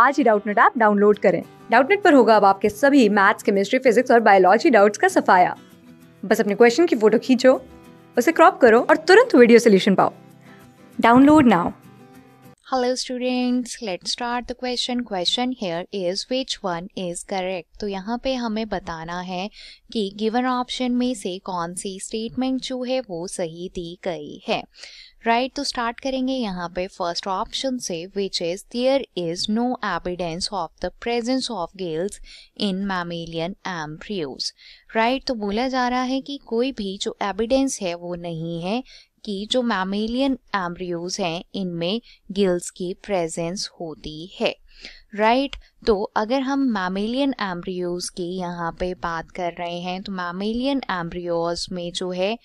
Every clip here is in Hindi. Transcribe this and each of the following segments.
आज ही डाउटनेट ऐप डाउनलोड करें डाउटनेट पर होगा अब आपके सभी मैथ्स केमिस्ट्री फिजिक्स और बायोलॉजी डाउट्स का सफाया बस अपने क्वेश्चन की फोटो खींचो उसे क्रॉप करो और तुरंत वीडियो सोल्यूशन पाओ download now hello students let start the question question here is which one is correct तो यहाँ पे हमें बताना है कि गिवन ऑप्शन में से कौन सी स्टेटमेंट जो है वो सही दी गई है राइट तो स्टार्ट करेंगे यहाँ पे फर्स्ट ऑप्शन से which is there is no evidence of the presence of gills in mammalian embryos right तो बोला जा रहा है कि कोई भी जो एविडेंस है वो नहीं है कि जो मैमिलियन एम्ब्रियोज हैं इनमें गिल्स की प्रेजेंस होती है राइट right? तो अगर हम मैमिलियन एम्ब्रियोज की यहाँ पे बात कर रहे हैं तो मैमिलियन एम्ब्रियोज में जो है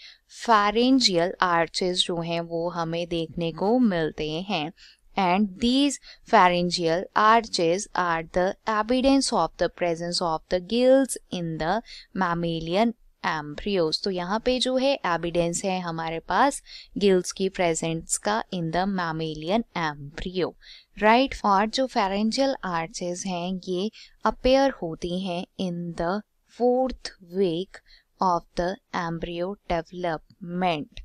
फारेंजियल आर्चेस जो हैं वो हमें देखने को मिलते हैं and these pharyngeal arches are the evidence of the presence of the gills in the mammalian embryos तो यहाँ पे जो है एविडेंस है हमारे पास गिल्स की प्रेजेंस का in the mammalian embryo right for और जो फेरेंजियल आर्चेज हैं ये अपेयर होती हैं in the fourth week of the embryo development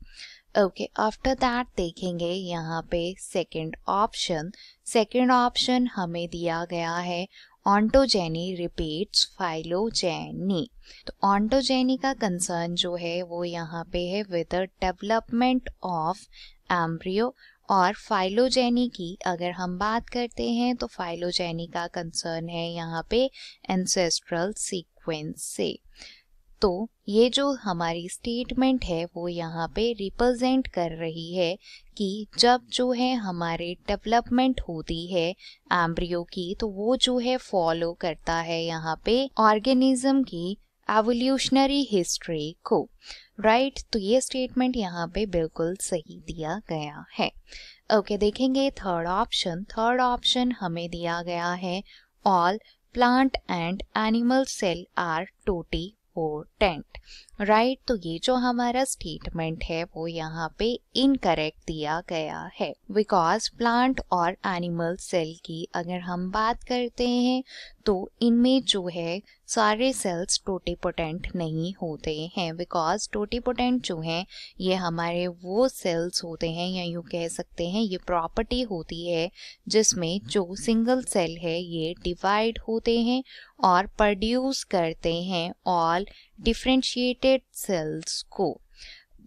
okay after that देखेंगे यहाँ पे सेकंड ऑप्शन सेकंड ऑप्शन हमें दिया गया है ऑन्टोजेनी रिपीट्स फाइलोजेनी तो ऑन्टोजेनी का कंसर्न जो है वो यहाँ पे है with the development of embryo और फाइलोजेनी की अगर हम बात करते हैं तो फाइलोजेनी का कंसर्न है यहाँ पे एंसेस्ट्रल सीक्वेंस से तो ये जो हमारी स्टेटमेंट है वो यहाँ पे रिप्रेजेंट कर रही है कि जब जो है हमारे डेवलपमेंट होती है एम्ब्रियो की तो वो जो है फॉलो करता है यहाँ पे ऑर्गेनिज्म की एवोल्यूशनरी हिस्ट्री को राइट right? तो ये स्टेटमेंट यहाँ पे बिल्कुल सही दिया गया है ओके okay, देखेंगे थर्ड ऑप्शन थर्ड ऑप्शन हमें दिया गया है all plant and animal cell are totipotent right right, तो ये जो हमारा स्टेटमेंट है वो यहाँ पे इनकरेक्ट दिया गया है बिकॉज प्लांट और एनिमल सेल की अगर हम बात करते हैं तो इनमें जो है सारे सेल्स टोटीपोटेंट नहीं होते हैं बिकॉज टोटीपोटेंट जो हैं ये हमारे वो सेल्स होते हैं या यूँ कह सकते हैं ये प्रॉपर्टी होती है जिसमें जो सिंगल सेल है ये डिवाइड होते हैं और प्रोड्यूस करते हैं ऑल डिफ्रेंशिएटेड प्लेटेड सेल्स को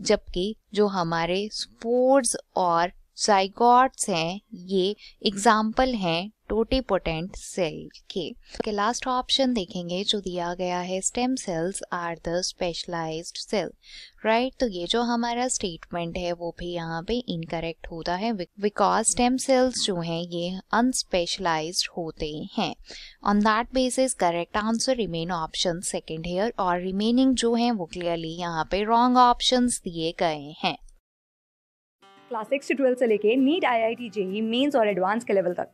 जबकि जो हमारे स्पोर्स और जाइगॉट्स हैं ये एग्जाम्पल हैं टोटीपोटेंट सेल के okay, लास्ट ऑप्शन देखेंगे जो दिया गया है stem cells are the specialised cell right तो ये जो हमारा स्टेटमेंट है वो भी यहाँ पे इनकरेक्ट होता है बिकॉज स्टेम सेल्स जो हैं ये अनस्पेशलाइज होते हैं on that basis correct answer remain option second here और रिमेनिंग जो है वो क्लियरली यहाँ पे रॉन्ग ऑप्शन दिए गए हैं क्लास सिक्स से ट्वेल्थ से लेके NEET I I T JEE mains और एडवांस के लेवल तक